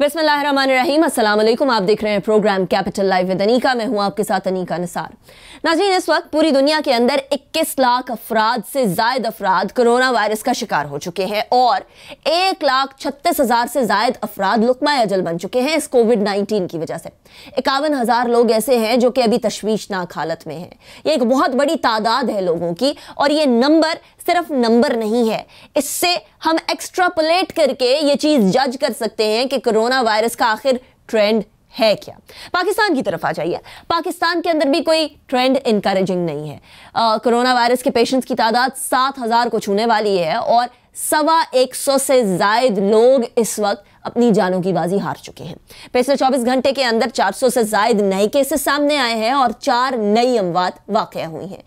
बिस्मिल्लाहिर्रहमानिर्रहीम अस्सलाम वालेकुम आप देख रहे हैं program capital live with Anika मैं हूं आपके साथ अनीका निसार नाजीन इस वक्त पूरी दुनिया के अंदर 21 लाख अफराद से जायद अफराद कोरोना वायरस का शिकार हो चुके हैं और एक लाख छत्तीस हज़ार से जायद अफराद लुकमा अजल बन चुके हैं इस कोविड नाइन्टीन की वजह से इक्यावन हज़ार लोग ऐसे हैं जो कि अभी तशवीशनाक हालत में हैं ये एक बहुत बड़ी तादाद है लोगों की और ये नंबर सिर्फ नंबर नहीं है इससे हम एक्स्ट्रापोलेट करके ये चीज जज कर सकते हैं कि कोरोना वायरस का आखिर ट्रेंड है क्या पाकिस्तान की तरफ आ जाइए पाकिस्तान के अंदर भी कोई ट्रेंड इनकरेजिंग नहीं है कोरोना वायरस के पेशेंट्स की तादाद सात हजार को छूने वाली है और सवा एक सौ से जायद लोग इस वक्त अपनी जानों की बाजी हार चुके हैं पिछले 24 घंटे के अंदर 400 से जायद नए केसेस सामने आए हैं और चार नई अमवात वाक़ हुई हैं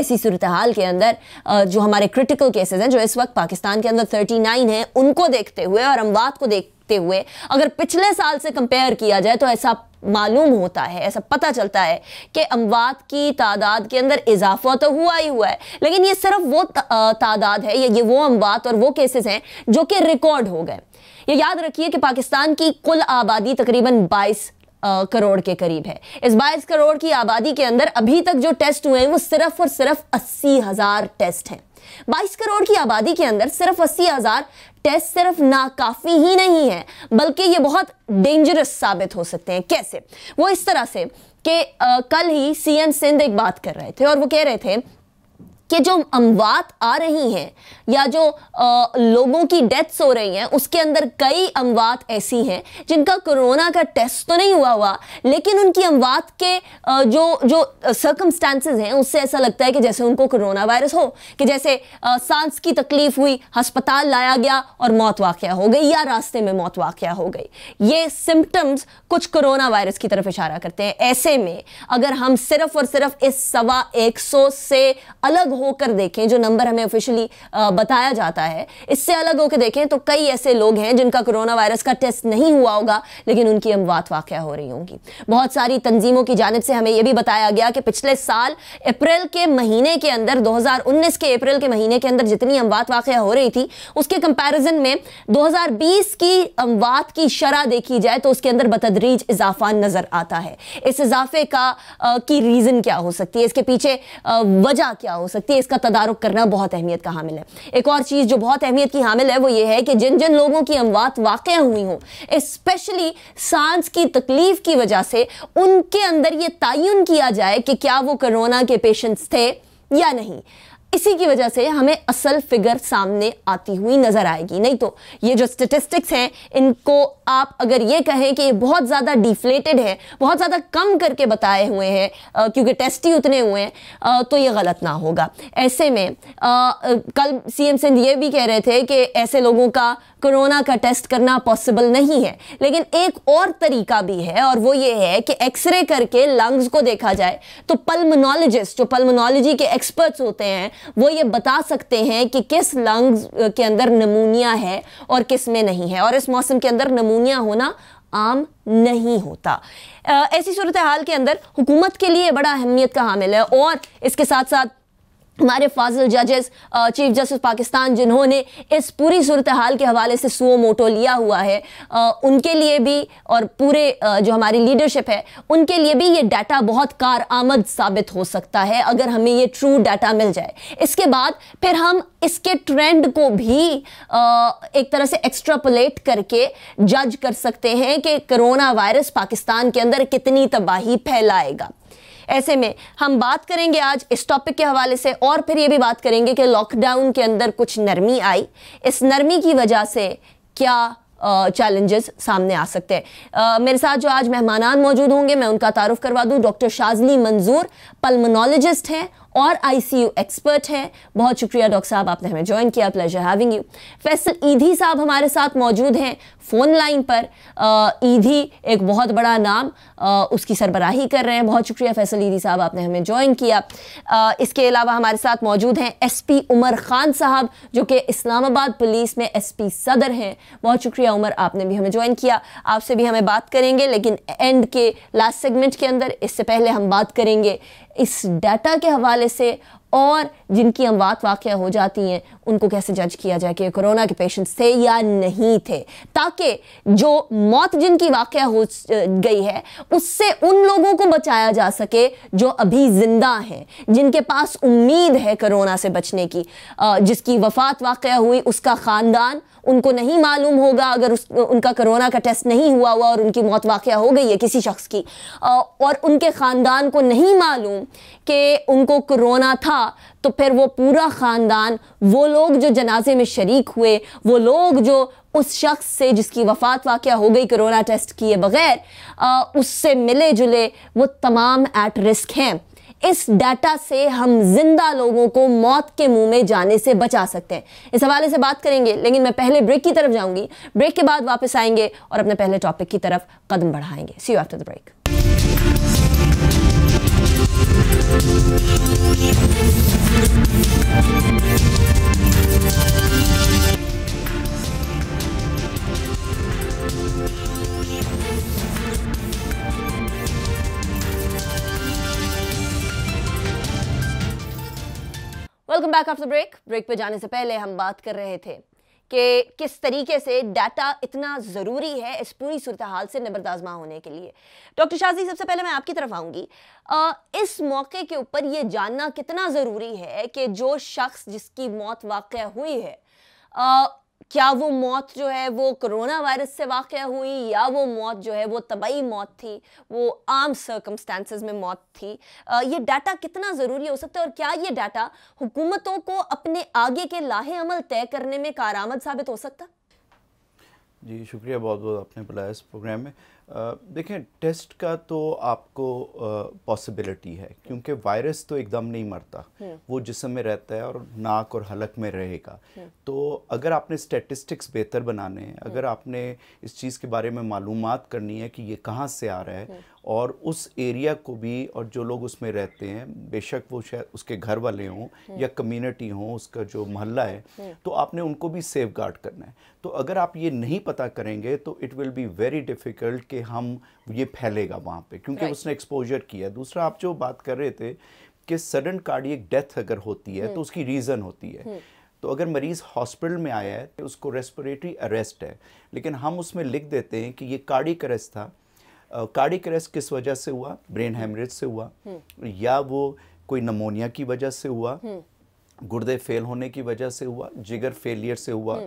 ऐसी सूरत हाल के अंदर जो हमारे क्रिटिकल केसेज हैं जो इस वक्त पाकिस्तान के अंदर थर्टी नाइन हैं उनको देखते हुए और अमवात को देखते हुए अगर पिछले साल से कंपेयर किया जाए तो ऐसा मालूम होता है ऐसा पता चलता है कि अमवात की तादाद के अंदर इजाफा तो हुआ ही हुआ है लेकिन ये सिर्फ वो तादाद है ये वो अमवात और वो केसेस हैं जो कि रिकॉर्ड हो गए ये याद रखिए कि पाकिस्तान की कुल आबादी तकरीबन 22 करोड़ के करीब है इस बाईस करोड़ की आबादी के अंदर अभी तक जो टेस्ट हुए हैं वो सिर्फ और सिर्फ अस्सी हजार टेस्ट हैं बाईस करोड़ की आबादी के अंदर सिर्फ अस्सी हजार टेस्ट सिर्फ नाकाफी ही नहीं है बल्कि ये बहुत डेंजरस साबित हो सकते हैं कैसे वो इस तरह से कि कल ही सीएम सिंध एक बात कर रहे थे और वो कह रहे थे कि जो अमवात आ रही हैं या जो आ, लोगों की डेथ्स हो रही हैं उसके अंदर कई अमवात ऐसी हैं जिनका कोरोना का टेस्ट तो नहीं हुआ हुआ लेकिन उनकी अमवात के आ, जो जो सर्कमस्टांसिस हैं उससे ऐसा लगता है कि जैसे उनको कोरोना वायरस हो कि जैसे आ, सांस की तकलीफ हुई हस्पताल लाया गया और मौत वाक़ हो गई या रास्ते में मौत वाक़ हो गई ये सिम्टम्स कुछ कोरोना वायरस की तरफ इशारा करते हैं ऐसे में अगर हम सिर्फ और सिर्फ इस सवा एक सौ से अलग हो होकर देखें जो नंबर हमें ऑफिशियली बताया जाता है इससे अलग होकर देखें तो कई ऐसे लोग हैं जिनका कोरोना वायरस का टेस्ट नहीं हुआ होगा लेकिन उनकी अमवात वाक़ हो रही होंगी बहुत सारी तंजीमों की जानब से हमें यह भी बताया गया कि पिछले साल अप्रैल के महीने के अंदर दो के अप्रैल के महीने के अंदर जितनी अमवात वाक़ हो रही थी उसके कंपेरिजन में दो की अमवात की शरह देखी जाए तो उसके अंदर बतदरीज इजाफा नज़र आता है इस इजाफे का आ, की रीज़न क्या हो सकती है इसके पीछे वजह क्या हो सकती है सकती इसका तदारुक करना बहुत अहमियत का हामिल है एक और चीज़ जो बहुत अहमियत की हामिल है वो ये है कि जिन जिन लोगों की अमवात वाक़ हुई हों इस्पेशली सांस की तकलीफ की वजह से उनके अंदर ये तयन किया जाए कि क्या वो करोना के पेशेंट्स थे या नहीं इसी की वजह से हमें असल फिगर सामने आती हुई नज़र आएगी नहीं तो ये जो स्टेटिस्टिक्स हैं इनको आप अगर ये कहें कि ये बहुत ज़्यादा डिफ्लेटेड है बहुत ज़्यादा कम करके बताए हुए हैं क्योंकि टेस्ट ही उतने हुए हैं तो ये गलत ना होगा ऐसे में आ, कल सी एम सिंध ये भी कह रहे थे कि ऐसे लोगों का कोरोना का टेस्ट करना पॉसिबल नहीं है लेकिन एक और तरीका भी है और वो ये है कि एक्सरे करके लंग्स को देखा जाए तो पल्मोनोलॉजिस्ट जो पल्मोनोलॉजी के एक्सपर्ट्स होते हैं वो ये बता सकते हैं कि किस लंग्स के अंदर नमूनिया है और किस में नहीं है और इस मौसम के अंदर नमूनिया होना आम नहीं होता ऐसी सूरत हाल के अंदर हुकूमत के लिए बड़ा अहमियत का हामिल है और इसके साथ साथ हमारे फाजिल जजेस चीफ जस्टिस पाकिस्तान जिन्होंने इस पूरी सूरत हाल के हवाले से सुओ मोटो लिया हुआ है आ, उनके लिए भी और पूरे जो हमारी लीडरशिप है उनके लिए भी ये डाटा बहुत कार आमद साबित हो सकता है अगर हमें ये ट्रू डाटा मिल जाए इसके बाद फिर हम इसके ट्रेंड को भी आ, एक तरह से एक्स्ट्रापोलेट करके जज कर सकते हैं कि कोरोना वायरस पाकिस्तान के अंदर कितनी तबाही फैलाएगा ऐसे में हम बात करेंगे आज इस टॉपिक के हवाले से और फिर ये भी बात करेंगे कि लॉकडाउन के अंदर कुछ नरमी आई इस नरमी की वजह से क्या चैलेंजेस सामने आ सकते हैं मेरे साथ जो आज मेहमान मौजूद होंगे मैं उनका तारुफ करवा दूं डॉक्टर शाजली मंजूर पल्मोनोलॉजिस्ट हैं और आईसीयू एक्सपर्ट हैं बहुत शुक्रिया डॉक्टर साहब आपने हमें ज्वाइन किया pleasure having you Faisal Edhi साहब हमारे साथ मौजूद हैं फ़ोन लाइन पर ईधी एक बहुत बड़ा नाम आ, उसकी सरबराही कर रहे हैं बहुत शुक्रिया फैसल ईधी साहब आपने हमें ज्वाइन किया आ, इसके अलावा हमारे साथ मौजूद हैं एस उमर ख़ान साहब जो कि इस्लामाबाद पुलिस में एस सदर हैं बहुत शुक्रिया उमर आपने भी हमें ज्वाइन किया आपसे भी हमें बात करेंगे लेकिन एंड के लास्ट सेगमेंट के अंदर इससे पहले हम बात करेंगे इस डाटा के हवाले से और जिनकी अमवात वाक़ हो जाती हैं उनको कैसे जज किया जाए कि कोरोना के पेशेंट्स थे या नहीं थे ताकि जो मौत जिनकी वाक़ हो गई है उससे उन लोगों को बचाया जा सके जो अभी ज़िंदा हैं जिनके पास उम्मीद है कोरोना से बचने की जिसकी वफात वाक़ हुई उसका ख़ानदान उनको नहीं मालूम होगा अगर उस उनका कोरोना का टेस्ट नहीं हुआ हुआ और उनकी मौत वाक़ हो गई है किसी शख्स की और उनके ख़ानदान को नहीं मालूम कि उनको कोरोना था तो फिर वो पूरा ख़ानदान वो लोग जो जनाजे में शरीक हुए वो लोग जो उस शख्स से जिसकी वफ़ात वाक़ हो गई कोरोना टेस्ट किए बग़ैर उससे मिले जुले वो तमाम एट रिस्क हैं इस डाटा से हम जिंदा लोगों को मौत के मुंह में जाने से बचा सकते हैं इस हवाले से बात करेंगे लेकिन मैं पहले ब्रेक की तरफ जाऊंगी ब्रेक के बाद वापस आएंगे और अपने पहले टॉपिक की तरफ कदम बढ़ाएंगे see you after the break welcome back after break break पे जाने से पहले हम बात कर रहे थे कि किस तरीके से डाटा इतना ज़रूरी है इस पूरी सूरत हाल से नबरदाजमा होने के लिए डॉक्टर शाजी सबसे पहले मैं आपकी तरफ आऊँगी इस मौके के ऊपर ये जानना कितना ज़रूरी है कि जो शख्स जिसकी मौत वाक़ हुई है आ, क्या वो मौत जो है वो कोरोना वायरस से वाक़ हुई या वो मौत जो है वो तबाही मौत थी वो आम सर्कमस्टांसिस में मौत थी आ, ये डाटा कितना ज़रूरी हो सकता है और क्या ये डाटा हुकूमतों को अपने आगे के लाहे अमल तय करने में कारामद साबित हो सकता जी शुक्रिया बहुत बहुत आपने बुलाया इस प्रोग्राम में देखें टेस्ट का तो आपको पॉसिबिलिटी है क्योंकि वायरस तो एकदम नहीं मरता हम्म। वो जिसम में रहता है और नाक और हलक में रहेगा हम्म। तो अगर आपने स्टेटिस्टिक्स बेहतर बनाने हैं अगर हम्म। आपने इस चीज़ के बारे में मालूम करनी है कि ये कहाँ से आ रहा है और उस एरिया को भी और जो लोग उसमें रहते हैं बेशक वो शायद उसके घर वाले हों या कम्युनिटी हों उसका जो मोहल्ला है तो आपने उनको भी सेफ गार्ड करना है तो अगर आप ये नहीं पता करेंगे तो it will be very difficult कि हम ये फैलेगा वहाँ पे क्योंकि right. उसने एक्सपोजर किया दूसरा आप जो बात कर रहे थे कि सडन कार्डियक डेथ अगर होती है hmm. तो हम्म। उसकी रीज़न होती है hmm. तो अगर मरीज़ हॉस्पिटल में आया है तो उसको रेस्पिरेटरी अरेस्ट है लेकिन हम उसमें लिख देते हैं कि ये कार्डिक अरेस्ट था कार्डिक अरेस्ट किस वजह से हुआ ब्रेन हेमरेज हम्म। से हुआ या वो कोई नमोनिया की वजह से हुआ गुर्दे फेल होने की वजह से हुआ जिगर फेलियर से हुआ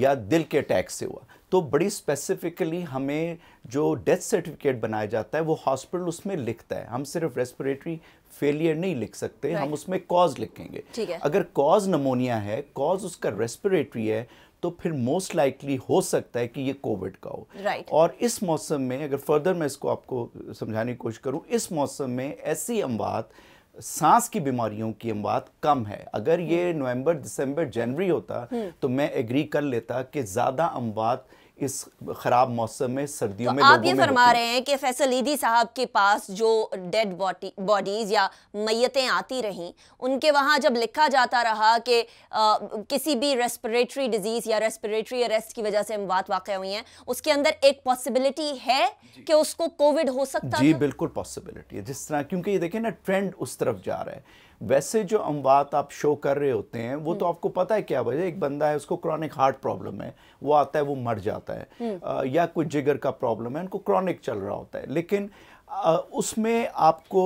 या दिल के अटैक से हुआ तो बड़ी स्पेसिफिकली हमें जो डेथ सर्टिफिकेट बनाया जाता है वो हॉस्पिटल उसमें लिखता है हम सिर्फ रेस्पिरेटरी फेलियर नहीं लिख सकते हम उसमें कॉज लिखेंगे अगर कॉज नमोनिया है कॉज उसका रेस्पिरेटरी है तो फिर मोस्ट लाइकली हो सकता है कि ये कोविड का हो right. और इस मौसम में अगर फर्दर मैं इसको आपको समझाने की कोशिश करूँ इस मौसम में ऐसी अमवात सांस की बीमारियों की अमवात कम है अगर ये हम्म। नवंबर दिसंबर जनवरी होता हम्म। तो मैं एग्री कर लेता कि ज़्यादा अमवात इस खराब मौसम में सर्दियों तो में आप ये फरमा रहे हैं कि फैसलीदी साहब के पास जो डेड बॉडी बॉडीज या मैतें आती रहीं उनके वहाँ जब लिखा जाता रहा कि किसी भी रेस्पिरेटरी डिजीज़ या रेस्पिरेटरी अरेस्ट की वजह से बात वाकई हुई हैं उसके अंदर एक पॉसिबिलिटी है कि उसको कोविड हो सकता जी था? बिल्कुल पॉसिबिलिटी है जिस तरह क्योंकि ये देखें ना ट्रेंड उस तरफ जा रहा है वैसे जो अमवात आप शो कर रहे होते हैं वो तो हम्म। आपको पता है क्या वजह एक बंदा है उसको क्रॉनिक हार्ट प्रॉब्लम है वो आता है वो मर जाता है आ, हम्म। या कोई जिगर का प्रॉब्लम है उनको क्रॉनिक चल रहा होता है लेकिन आ, उसमें आपको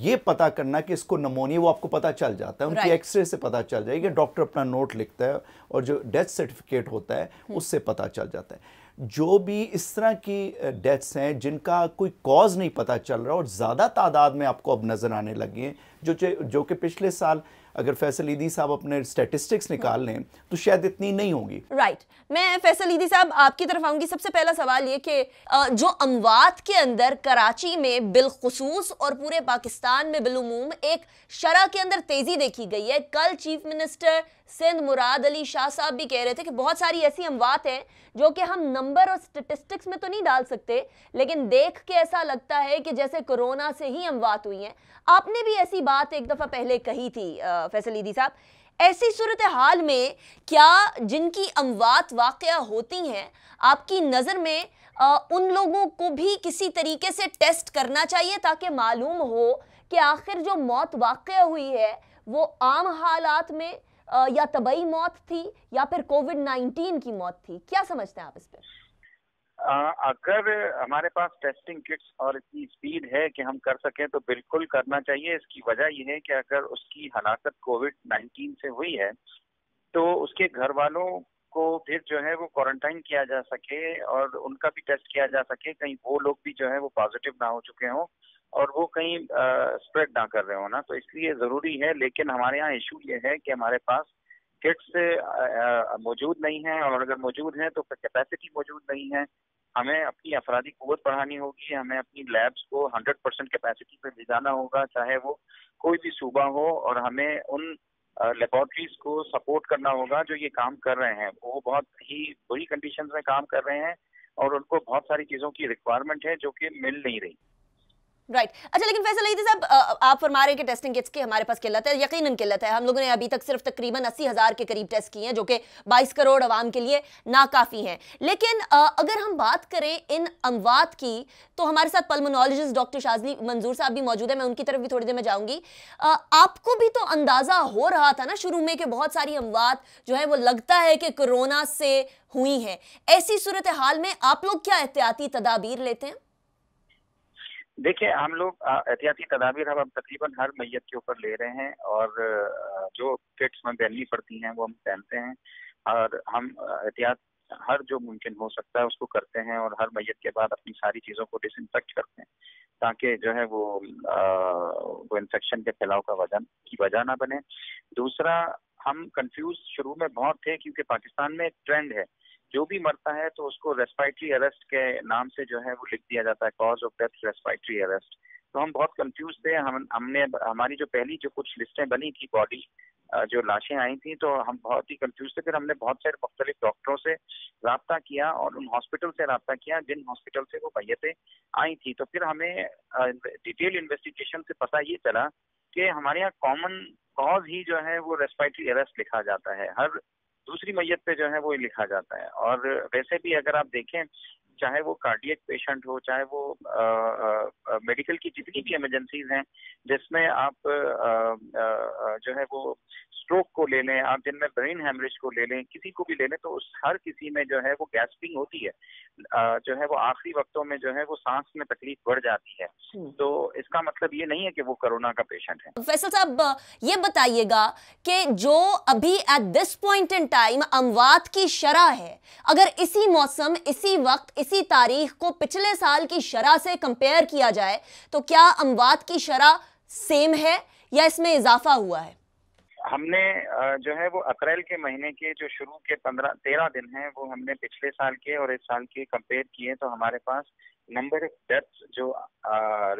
ये पता करना कि इसको नमोनिया वो आपको पता चल जाता है उनकी एक्सरे से पता चल जाएगी डॉक्टर अपना नोट लिखता है और जो डेथ सर्टिफिकेट होता है हम्म। उससे पता चल जाता है जो भी इस तरह की डेथ्स हैं जिनका कोई कॉज नहीं पता चल रहा और ज़्यादा तादाद में आपको अब नज़र आने लगी हैं जो जो कि पिछले साल अगर फैसल ईदी साहब अपने स्टेटिस्टिक्स निकाल लें तो शायद इतनी नहीं होगी राइट right. मैं फैसल ईदी साहब आपकी तरफ आऊंगी सबसे पहला सवाल ये कि जो अमवात के अंदर कराची में बिलखसूस और पूरे पाकिस्तान में बिलूम एक शरह के अंदर तेज़ी देखी गई है कल चीफ मिनिस्टर सिंध मुराद अली शाह साहब भी कह रहे थे कि बहुत सारी ऐसी अमवात हैं जो कि हम नंबर और स्टेटिस्टिक्स में तो नहीं डाल सकते लेकिन देख के ऐसा लगता है कि जैसे कोरोना से ही अमवात हुई हैं आपने भी ऐसी बात एक दफ़ा पहले कही थी आ, फैसल ईदी साहब ऐसी सूरत हाल में क्या जिनकी अमवात वाक़ होती हैं आपकी नज़र में आ, उन लोगों को भी किसी तरीके से टेस्ट करना चाहिए ताकि मालूम हो कि आखिर जो मौत वाक़ हुई है वो आम हालात में आ, या तबई मौत थी या फिर कोविड नाइन्टीन की मौत थी क्या समझते हैं आप इस पर अगर हमारे पास टेस्टिंग किट्स और इतनी स्पीड है कि हम कर सकें तो बिल्कुल करना चाहिए इसकी वजह यह है कि अगर उसकी हलाकत कोविड नाइन्टीन से हुई है तो उसके घर वालों को फिर जो है वो क्वारंटाइन किया जा सके और उनका भी टेस्ट किया जा सके कहीं वो लोग भी जो है वो पॉजिटिव ना हो चुके हों और वो कहीं स्प्रेड ना कर रहे हो ना तो इसलिए जरूरी है लेकिन हमारे यहाँ इशू ये है कि हमारे पास किट्स मौजूद नहीं है और अगर मौजूद हैं तो कैपेसिटी मौजूद नहीं है हमें अपनी अफराधी कुत बढ़ानी होगी हमें अपनी लैब्स को 100 परसेंट कैपेसिटी पर ले जाना होगा चाहे वो कोई भी सूबा हो और हमें उन लेबॉरटरीज को सपोर्ट करना होगा जो ये काम कर रहे हैं वो बहुत ही बुरी कंडीशन में काम कर रहे हैं और उनको बहुत सारी चीज़ों की रिक्वायरमेंट है जो कि मिल नहीं रही राइट right. अच्छा लेकिन फैसला साहब आप फरमा रहे हैं कि टेस्टिंग किट्स की हमारे पास किल्लत है यकीन किल्लत है हम लोगों ने अभी तक सिर्फ तकरीबन अस्सी हज़ार के करीब टेस्ट किए हैं जो कि बाईस करोड़ आवाम के लिए नाकाफ़ी हैं लेकिन आ, अगर हम बात करें इन अमवात की तो हमारे साथ पल्मोनोलॉजिस्ट डॉक्टर शाजली मंजूर साहब भी मौजूद है मैं उनकी तरफ भी थोड़ी देर में जाऊँगी आपको भी तो अंदाज़ा हो रहा था ना शुरू में कि बहुत सारी अमवात जो है वो लगता है कि कोरोना से हुई हैं ऐसी सूरत हाल में आप लोग क्या एहतियाती तदाबीर लेते हैं देखिए हम लोग एहतियाती तदाबीर हम अब तकरीबन हर मैयत के ऊपर ले रहे हैं और जो किट्स हमें पहननी पड़ती हैं वो हम पहनते हैं और हम एहतियात हर जो मुमकिन हो सकता है उसको करते हैं और हर मैयत के बाद अपनी सारी चीज़ों को डिसइनफेक्ट करते हैं ताकि जो है वो आ, वो इन्फेक्शन के फैलाव का वजन की वजह ना बने दूसरा हम कंफ्यूज शुरू में बहुत थे क्योंकि पाकिस्तान में एक ट्रेंड है जो भी मरता है तो उसको रेस्पाइटरी अरेस्ट के नाम से जो है वो लिख दिया जाता है cause of death respiratory arrest तो हम बहुत कंफ्यूज थे हम हमने हमारी जो पहली जो कुछ लिस्टें बनी थी बॉडी जो लाशें आई थी तो हम बहुत ही कंफ्यूज थे फिर हमने बहुत सारे मुख्तलिफ डॉक्टरों से रबता किया और उन हॉस्पिटल से रबता किया जिन हॉस्पिटल से वो मैतें आई थी तो फिर हमें डिटेल इन्वेस्टिगेशन से पता ये चला कि हमारे यहाँ कॉमन कॉज ही जो है वो रेस्पाइटरी अरेस्ट लिखा जाता है हर दूसरी मैयत पे जो है वो लिखा जाता है और वैसे भी अगर आप देखें चाहे वो कार्डियक पेशेंट हो चाहे वो मेडिकल की जितनी भी इमरजेंसीज हैं जिसमें आप आ, जो है वो स्ट्रोक को ले लें आप जिनमें ब्रेन हेमरेज को ले लें किसी को भी ले लें तो उस हर किसी में जो है वो गैस्पिंग होती है जो है वो आखिरी वक्तों में जो है वो सांस में तकलीफ बढ़ जाती है हम्म। तो इसका मतलब ये नहीं है कि वो कोरोना का पेशेंट है फैसल साहब ये बताइएगा कि जो अभी at this point in time अमवात की शरह है अगर इसी मौसम इसी वक्त इसी इसी तारीख को पिछले साल की शरह से कंपेयर किया जाए तो क्या अमवात की शरह सेम है या इसमें इजाफा हुआ है हमने जो है वो अप्रैल के महीने के जो शुरू के पंद्रह तेरह दिन हैं वो हमने पिछले साल के और इस साल के कंपेयर किए तो हमारे पास नंबर ऑफ डेथ जो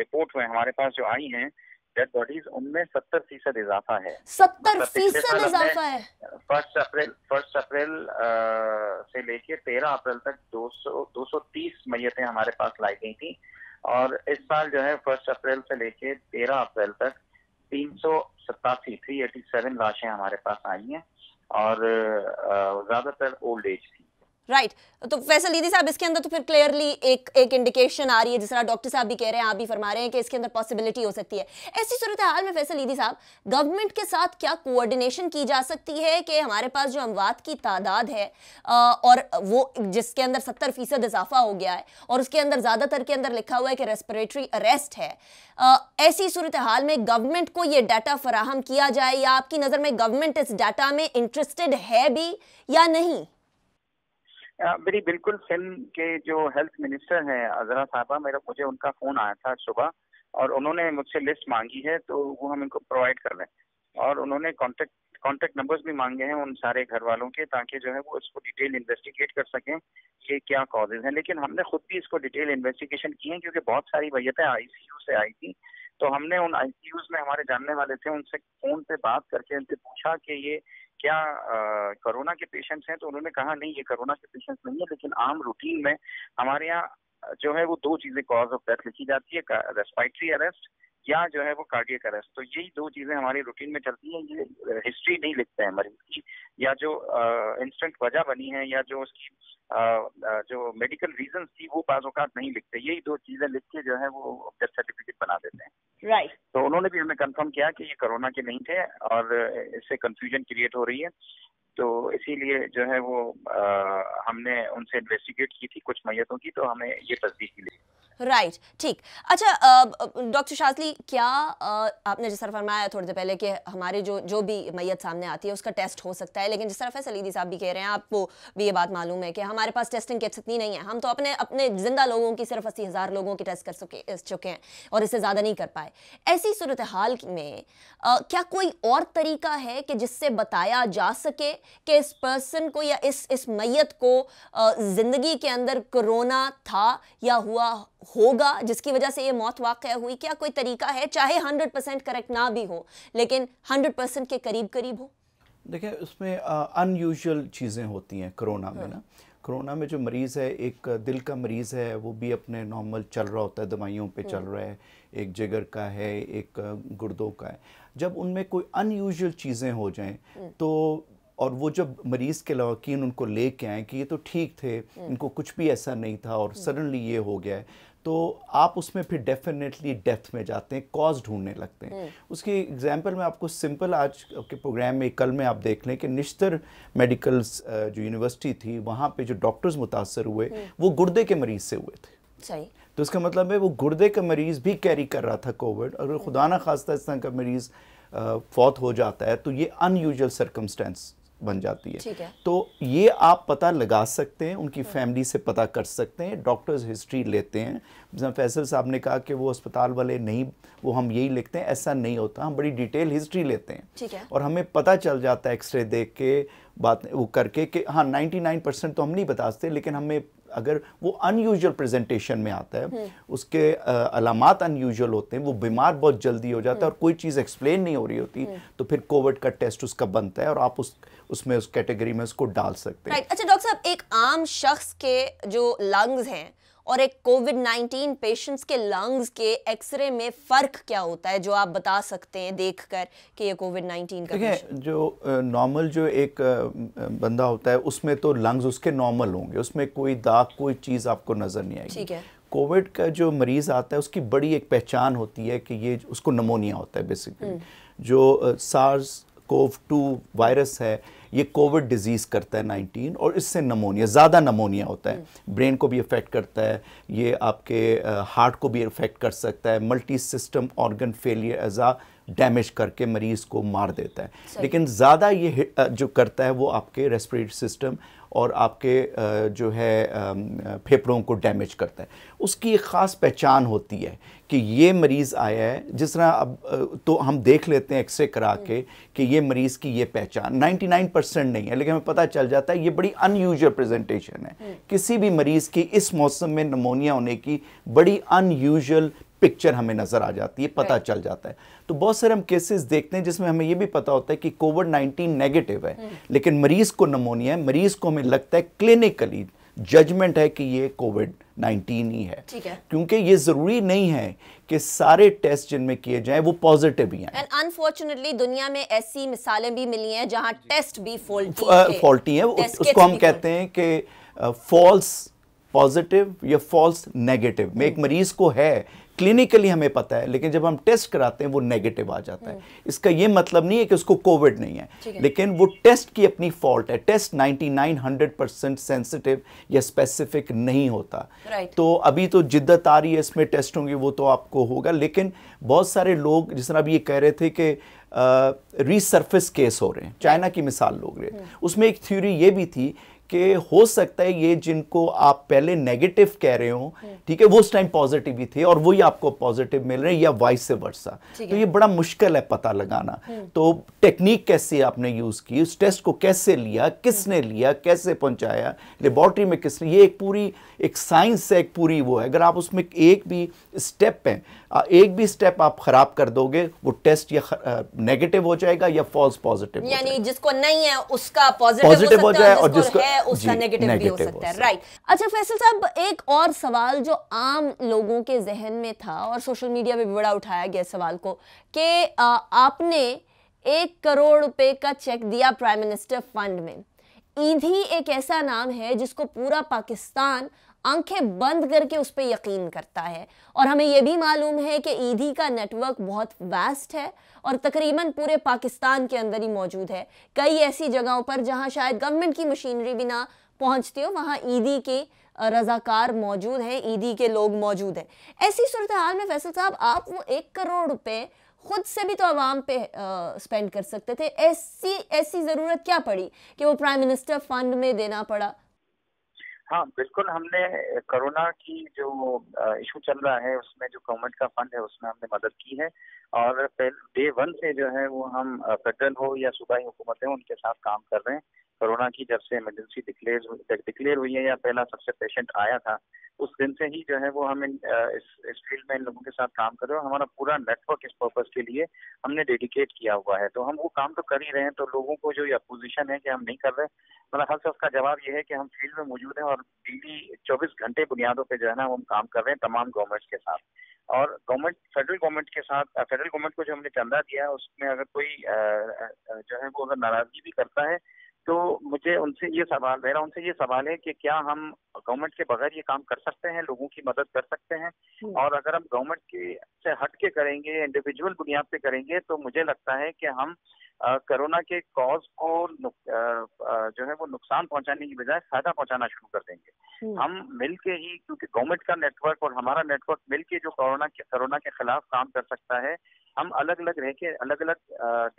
रिपोर्ट हुए हमारे पास जो आई हैं डेड बॉडीज उनमें सत्तर फीसद इजाफा है सत्तर मतलब फीसद इजाफा है फर्स्ट अप्रैल फर्स्ट अप्रैल से लेके तेरह अप्रैल तक दो सौ दो सौ तीस मैतें हमारे पास लाई गई थी और इस साल जो है फर्स्ट अप्रैल से लेके तेरह अप्रैल तक तीन सौ सतासी थ्री एटी सेवन लाशें हमारे पास आई हैं और ज्यादातर ओल्ड एज थी राइट right. तो दीदी साहब इसके अंदर तो फिर क्लियरली एक एक इंडिकेशन आ रही है जिस तरह डॉक्टर साहब भी कह रहे हैं आप भी फरमा रहे हैं कि इसके अंदर पॉसिबिलिटी हो सकती है ऐसी सूरत हाल में फैसल दीदी साहब गवर्नमेंट के साथ क्या कोऑर्डिनेशन की जा सकती है कि हमारे पास जो अमवात की तादाद है और वो जिसके अंदर सत्तर फीसद इजाफा हो गया है और उसके अंदर ज़्यादातर के अंदर लिखा हुआ है कि रेस्परेटरी अरेस्ट है ऐसी सूरत हाल में गवर्नमेंट को ये डाटा फराहम किया जाए या आपकी नज़र में गवर्नमेंट इस डाटा में इंटरेस्टेड है भी या नहीं मेरी बिल्कुल फिल्म के जो हेल्थ मिनिस्टर हैं अजरा साहबा मेरा मुझे उनका फोन आया था सुबह और उन्होंने मुझसे लिस्ट मांगी है तो वो हम इनको प्रोवाइड कर रहे हैं और उन्होंने कॉन्टेक्ट कॉन्टेक्ट नंबर्स भी मांगे हैं उन सारे घर वालों के ताकि जो है वो इसको डिटेल इन्वेस्टिगेट कर सकें कि क्या कॉजेज हैं लेकिन हमने खुद भी इसको डिटेल इन्वेस्टिगेशन की है क्योंकि बहुत सारी सी आईसीयू से आई थी तो हमने उन यूज में हमारे जानने वाले थे उनसे फोन पे बात करके उनसे पूछा कि ये क्या कोरोना के पेशेंट्स हैं तो उन्होंने कहा नहीं ये कोरोना के पेशेंट्स नहीं है लेकिन आम रूटीन में हमारे यहाँ जो है वो दो चीजें कॉज ऑफ डेथ लिखी जाती है रेस्पाइटरी अरेस्ट या जो है वो कार्डियक अरेस्ट तो यही दो चीजें हमारी रूटीन में चलती हैं ये हिस्ट्री नहीं लिखते हैं मरीज की या जो इंस्टेंट वजह बनी है या जो उसकी जो मेडिकल रीजन थी वो बाज नहीं लिखते यही दो चीजें लिख के जो है वो डेथ सर्टिफिकेट बना देते हैं राइट तो उन्होंने भी हमें कंफर्म किया कि ये कोरोना के नहीं थे और इससे कंफ्यूजन क्रिएट हो रही है तो इसीलिए जो है वो आ, हमने उनसे इन्वेस्टिगेट की थी कुछ मैयतों की तो हमें ये तस्दीक मिली राइट ठीक अच्छा डॉक्टर शास्त्री क्या आ, आपने जिस तरह फरमाया थोड़ी देर पहले कि हमारे जो जो भी मैयत सामने आती है उसका टेस्ट हो सकता है लेकिन जिस तरह फैसल साहब भी कह रहे हैं आपको भी ये बात मालूम है कि हमारे पास टेस्टिंग की इतनी नहीं है हम तो अपने अपने जिंदा लोगों की सिर्फ अस्सी हज़ार लोगों की टेस्ट कर चुके चुके हैं और इससे ज़्यादा नहीं कर पाए ऐसी सूरत हाल में आ, क्या कोई और तरीका है कि जिससे बताया जा सके कि इस पर्सन को या इस इस मैत को ज़िंदगी के अंदर कोरोना था या हुआ होगा जिसकी वजह से ये मौत वाक़ हुई क्या कोई तरीका है चाहे हंड्रेड परसेंट करेक्ट ना भी हो लेकिन हंड्रेड परसेंट के करीब करीब हो देखिए उसमें अनयूजल चीज़ें होती हैं कोरोना में ना हाँ। कोरोना में जो मरीज़ है एक दिल का मरीज़ है वो भी अपने नॉर्मल चल रहा होता है दवाइयों पे चल हाँ। रहा है एक जिगर का है एक गुर्दों का है जब उनमें कोई अनयूजल चीज़ें हो जाएं हाँ। तो और वो जब मरीज़ के लवाकिन उनको ले के आएँ कि ये तो ठीक थे इनको कुछ भी ऐसा नहीं था और सडनली ये हो गया है तो आप उसमें फिर डेफिनेटली डेथ में जाते हैं कॉज ढूंढने लगते हैं हम्म। उसकी एग्जांपल मैं आपको सिंपल आज के प्रोग्राम में कल में आप देख लें कि निश्तर मेडिकल जो यूनिवर्सिटी थी वहाँ पे जो डॉक्टर्स मुतासर हुए हम्म। वो गुर्दे के मरीज से हुए थे सही तो इसका मतलब है वो गुर्दे का मरीज़ भी कैरी कर रहा था कोविड अगर हम्म। खुदा ना खास्ता इस तरह का मरीज़ फौत हो जाता है तो ये अनयूजल सरकमस्टेंस बन जाती है तो ये आप पता लगा सकते हैं उनकी हम्म। फैमिली से पता कर सकते हैं डॉक्टर्स हिस्ट्री लेते हैं फैसल साहब ने कहा कि वो अस्पताल वाले नहीं वो हम यही लिखते हैं ऐसा नहीं होता हम बड़ी डिटेल हिस्ट्री लेते हैं और हमें पता चल जाता है एक्सरे देख के बात वो करके कि हाँ नाइन्टी परसेंट तो हम नहीं बता सकते लेकिन हमें अगर वो अनयूजल प्रेजेंटेशन में आता है हम्म। उसके अलामत अनयूजल होते हैं वो बीमार बहुत जल्दी हो जाता है हम्म। और कोई चीज़ एक्सप्लेन नहीं हो रही होती तो फिर कोविड का टेस्ट उसका बनता है और आप उस उसमें उस कैटेगरी में उसको डाल सकते हैं right. अच्छा डॉक्टर साहब एक आम शख्स के जो लंग्स हैं और एक कोविड नाइन्टीन पेशेंट्स के लंग्स के एक्सरे में फ़र्क क्या होता है जो आप बता सकते हैं देख कर कि ये कोविड नाइन्टीन का है जो नॉर्मल जो एक बंदा होता है उसमें तो लंग्स उसके नॉर्मल होंगे उसमें कोई दाग कोई चीज़ आपको नज़र नहीं आएगी ठीक है कोविड का जो मरीज़ आता है उसकी बड़ी एक पहचान होती है कि ये उसको नमोनिया होता है बेसिकली हम्म। जो सार्स कोव टू वायरस है ये कोविड डिजीज़ करता है नाइनटीन और इससे नमोनिया ज़्यादा नमोनिया होता है हम्म। ब्रेन को भी इफ़ेक्ट करता है ये आपके हार्ट को भी इफ़ेक्ट कर सकता है मल्टी सिस्टम ऑर्गन फेलियर आ डैमेज करके मरीज़ को मार देता है लेकिन ज़्यादा ये जो करता है वो आपके रेस्पिरेटरी सिस्टम और आपके जो है फेफड़ों को डैमेज करता है उसकी एक ख़ास पहचान होती है कि ये मरीज़ आया है जिस तरह अब तो हम देख लेते हैं एक्सरे करा के कि ये मरीज़ की ये पहचान 99 परसेंट नहीं है लेकिन हमें पता चल जाता है ये बड़ी अनयूजल प्रेजेंटेशन है हम्म। किसी भी मरीज़ की इस मौसम में नमोनिया होने की बड़ी अनयूजल पिक्चर हमें नज़र आ जाती है पता चल जाता है तो बहुत सारे हम केसेस देखते हैं जिसमें हमें ये भी पता होता है कि कोविड 19 नेगेटिव है हम्म। लेकिन मरीज़ को नमोनिया है मरीज़ को हमें लगता है क्लिनिकली जजमेंट है कि ये कोविड नाइन्टीन ही है ठीक है क्योंकि ये जरूरी नहीं है कि सारे टेस्ट जिनमें किए जाए वो पॉजिटिव ही हैं एंड अनफॉर्चुनेटली दुनिया में ऐसी मिसालें भी मिली हैं जहां टेस्ट भी फॉल्टी फॉल्टी हैं उसको हम कहते हैं कि फॉल्स पॉजिटिव या फॉल्स नेगेटिव में एक मरीज को है क्लिनिकली हमें पता है लेकिन जब हम टेस्ट कराते हैं वो नेगेटिव आ जाता है हम्म। इसका ये मतलब नहीं है कि उसको कोविड नहीं है लेकिन वो टेस्ट की अपनी फॉल्ट है टेस्ट 9900 परसेंट सेंसिटिव या स्पेसिफिक नहीं होता तो अभी तो जिद्दत आ रही है इसमें टेस्ट होंगे वो तो आपको होगा लेकिन बहुत सारे लोग जिस तरह अभी ये कह रहे थे कि रीसर्फिस केस हो रहे हैं चाइना की मिसाल लोग रहे हम्म। उसमें एक थ्योरी ये भी थी कि हो सकता है ये जिनको आप पहले नेगेटिव कह रहे हो हम्म। ठीक है वो उस टाइम पॉजिटिव ही थे और वही आपको पॉजिटिव मिल रहे हैं या वाइस से वर्षा तो ये बड़ा मुश्किल है पता लगाना हम्म। तो टेक्निक कैसे आपने यूज की उस टेस्ट को कैसे लिया किसने हम्म। लिया कैसे पहुंचाया लेबॉर्ट्री में किसने ये एक पूरी एक साइंस है एक पूरी वो है अगर आप उसमें एक भी स्टेप है एक भी स्टेप आप खराब कर दोगे वो टेस्ट या नेगेटिव हो जाएगा या फॉल्स पॉजिटिव यानी जिसको नहीं है उसका पॉजिटिव हो, हो जाए और जिसको है उसका नेगेटिव भी हो सकता है राइट अच्छा फैसल साहब एक और सवाल जो आम लोगों के जहन में था और सोशल मीडिया पे भी बड़ा उठाया गया सवाल को कि आपने एक करोड़ रुपए का चेक दिया प्राइम मिनिस्टर फंड में ईधी एक ऐसा नाम है जिसको पूरा पाकिस्तान आंखें बंद करके उस पर यकीन करता है और हमें यह भी मालूम है कि ईदी का नेटवर्क बहुत वास्ट है और तकरीबन पूरे पाकिस्तान के अंदर ही मौजूद है कई ऐसी जगहों पर जहां शायद गवर्नमेंट की मशीनरी भी ना पहुंचती हो वहां ईदी के रजाकार मौजूद हैं ईदी के लोग मौजूद हैं ऐसी सूरत हाल में फैसल साहब आप वो एक करोड़ रुपये खुद से भी तो आवाम पे आ, स्पेंड कर सकते थे ऐसी ऐसी ज़रूरत क्या पड़ी कि वो प्राइम मिनिस्टर फंड में देना पड़ा हाँ बिल्कुल हमने कोरोना की जो इशू चल रहा है उसमें जो गवर्नमेंट का फंड है उसमें हमने मदद की है और डे वन से जो है वो हम फेडरल हो या सूबाई हुकूमत है उनके साथ काम कर रहे हैं कोरोना की जब से इमरजेंसी डिक्लेयर डिक्लेयर हुई है या पहला सबसे पेशेंट आया था उस दिन से ही जो है वो हम इन, इस फील्ड में इन लोगों के साथ काम कर रहे हैं हमारा पूरा नेटवर्क इस पर्पज के लिए हमने डेडिकेट किया हुआ है तो हम वो काम तो कर ही रहे हैं तो लोगों को जो ये अपोजिशन है कि हम नहीं कर रहे मेरा मतलब हर से उसका जवाब ये है कि हम फील्ड में मौजूद हैं और डेली चौबीस घंटे बुनियादों पर जो है ना हम काम कर रहे हैं तमाम गवर्नमेंट्स के साथ और गवर्नमेंट फेडरल गवर्नमेंट के साथ फेडरल गवर्नमेंट को जो हमने चंदा दिया है उसमें अगर कोई जो है वो अगर नाराजगी भी करता है तो मुझे उनसे ये सवाल मेरा उनसे ये सवाल है कि क्या हम गवर्नमेंट के बगैर ये काम कर सकते हैं लोगों की मदद कर सकते हैं हम्म। और अगर हम गवर्नमेंट के से हट के करेंगे इंडिविजुअल बुनियाद पे करेंगे तो मुझे लगता है कि हम कोरोना के कॉज को आ, जो है वो नुकसान पहुंचाने की बजाय फायदा पहुंचाना शुरू कर देंगे हम्म। हम मिल के ही क्योंकि गवर्नमेंट का नेटवर्क और हमारा नेटवर्क मिल के जो कोरोना के कोरोना के खिलाफ काम कर सकता है हम अलग अलग रह के अलग अलग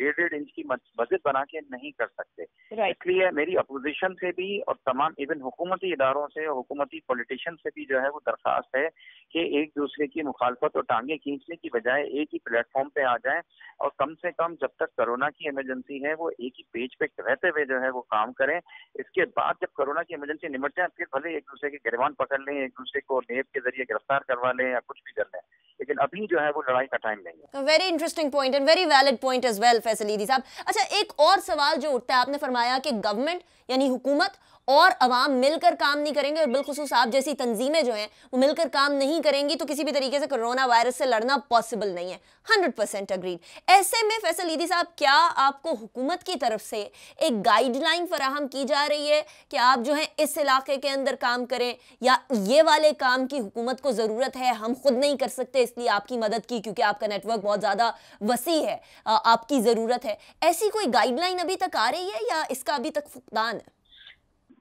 डेढ़ डेढ़ इंच की बजट बना के नहीं कर सकते right. इसलिए मेरी अपोजिशन से भी और तमाम इवन हुकूमती इदारों से हुकूमती पॉलिटिशियन से भी जो है वो दरख्वास्त है कि एक दूसरे की मुखालफत और टांगे खींचने की बजाय एक ही प्लेटफॉर्म पे आ जाए और कम से कम जब तक कोरोना की इमरजेंसी है वो एक ही पेज पे रहते हुए जो है वो काम करें इसके बाद जब कोरोना की इमरजेंसी निमट जाए फिर भले एक दूसरे के गिरवान पकड़ लें एक दूसरे को नेब के जरिए गिरफ्तार करवा लें या कुछ भी कर लें लेकिन अभी जो है वो लड़ाई का टाइम नहीं है तो very interesting point and very valid point as well Faisal Edhi साहब अच्छा एक और सवाल जो उठता है आपने फरमाया कि गवर्नमेंट यानी हुकूमत और अवाम मिलकर काम नहीं करेंगे और बिलखसूस आप जैसी तंजीमें जो हैं वो मिलकर काम नहीं करेंगी तो किसी भी तरीके से कोरोना वायरस से लड़ना पॉसिबल नहीं है हंड्रेड परसेंट अग्रीड ऐसे में फैसल ईदी साहब क्या आपको हुकूमत की तरफ से एक गाइडलाइन फराहम की जा रही है कि आप जो है इस इलाके के अंदर काम करें या ये वाले काम की हुकूमत को ज़रूरत है हम खुद नहीं कर सकते इसलिए आपकी मदद की क्योंकि आपका नेटवर्क बहुत ज़्यादा वसी है आपकी ज़रूरत है ऐसी कोई गाइडलाइन अभी तक आ रही है या इसका अभी तक फुकदान है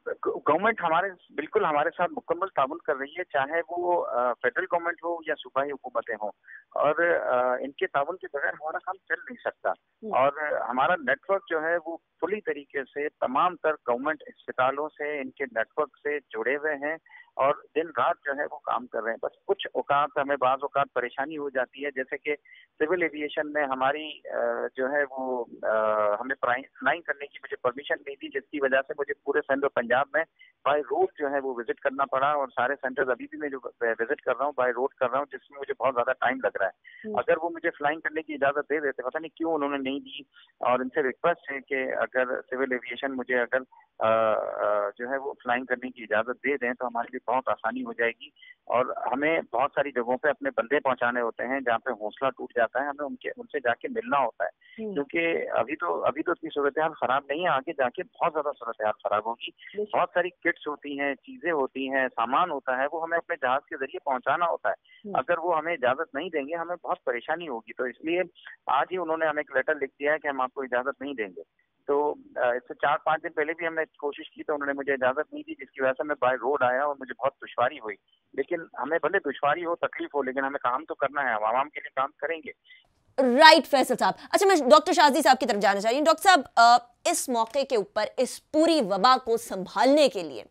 गवर्नमेंट हमारे बिल्कुल हमारे साथ मुकम्मल ताउन कर रही है चाहे वो फेडरल गवर्नमेंट हो या सूबाई हुकूमतें हों और इनके ताउन के बगैर हमारा काम चल नहीं सकता हम्म। और हमारा नेटवर्क जो है वो फुली तरीके से तमाम तर गवर्नमेंट अस्पतालों से इनके नेटवर्क से जुड़े हुए हैं और दिन रात जो है वो काम कर रहे हैं बस कुछ औकात हमें बाज औकात परेशानी हो जाती है जैसे कि सिविल एविएशन में हमारी जो है वो हमें फ्लाइंग करने की मुझे परमिशन नहीं थी जिसकी वजह से मुझे पूरे सेंटर पंजाब में बाय रोड जो है वो विजिट करना पड़ा और सारे सेंटर्स अभी भी मैं जो विजिट कर रहा हूँ बाय रोड कर रहा हूँ जिसमें मुझे बहुत ज्यादा टाइम लग रहा है हम्म। अगर वो मुझे फ्लाइंग करने की इजाजत दे देते पता नहीं क्यों उन्होंने नहीं दी और इनसे रिक्वेस्ट है कि अगर सिविल एविएशन मुझे अगर जो है वो फ्लाइंग करने की इजाजत दे दें तो हमारे लिए बहुत आसानी हो जाएगी और हमें बहुत सारी जगहों पे अपने बंदे पहुंचाने होते हैं जहाँ पे हौसला टूट जाता है हमें उनके उनसे जाके मिलना होता है हम्म। क्योंकि अभी तो अभी तो इतनी सूरत हाल खराब नहीं है आगे जाके बहुत ज्यादा सूरत हाल खराब होगी बहुत सारी किट्स होती हैं चीजें होती हैं सामान होता है वो हमें अपने जहाज के जरिए पहुंचाना होता है हम्म। अगर वो हमें इजाजत नहीं देंगे हमें बहुत परेशानी होगी तो इसलिए आज ही उन्होंने हमें एक लेटर लिख दिया है कि हम आपको इजाजत नहीं देंगे तो इससे चार पांच दिन पहले भी हमने कोशिश की तो उन्होंने मुझे इजाजत नहीं दी जिसकी वजह से मैं बाय रोड आया और मुझे बहुत दुशारी हुई लेकिन हमें भले दुशारी हो तकलीफ हो लेकिन हमें काम तो करना है आवाम के लिए काम करेंगे राइट फैसल साहब अच्छा मैं डॉक्टर शाजी साहब की तरफ जाना चाहिए डॉक्टर साहब इस मौके के ऊपर इस पूरी वबा को संभालने के लिए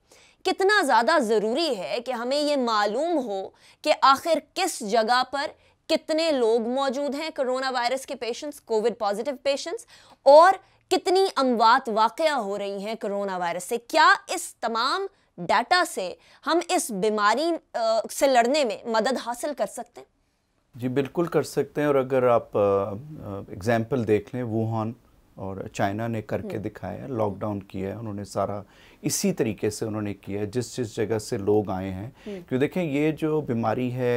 कितना ज़्यादा ज़रूरी है कि हमें ये मालूम हो कि आखिर किस जगह पर कितने लोग मौजूद हैं कोरोना वायरस के पेशेंट्स कोविड पॉजिटिव पेशेंट्स और कितनी अमवात वाक़ हो रही हैं कोरोना वायरस से क्या इस तमाम डाटा से हम इस बीमारी से लड़ने में मदद हासिल कर सकते हैं जी बिल्कुल कर सकते हैं और अगर आप एग्ज़ाम्पल देख लें वुहान और चाइना ने करके हम्म। दिखाया लॉकडाउन किया है उन्होंने सारा इसी तरीके से उन्होंने किया जिस जिस जगह से लोग आए हैं हम्म। क्योंकि देखें ये जो बीमारी है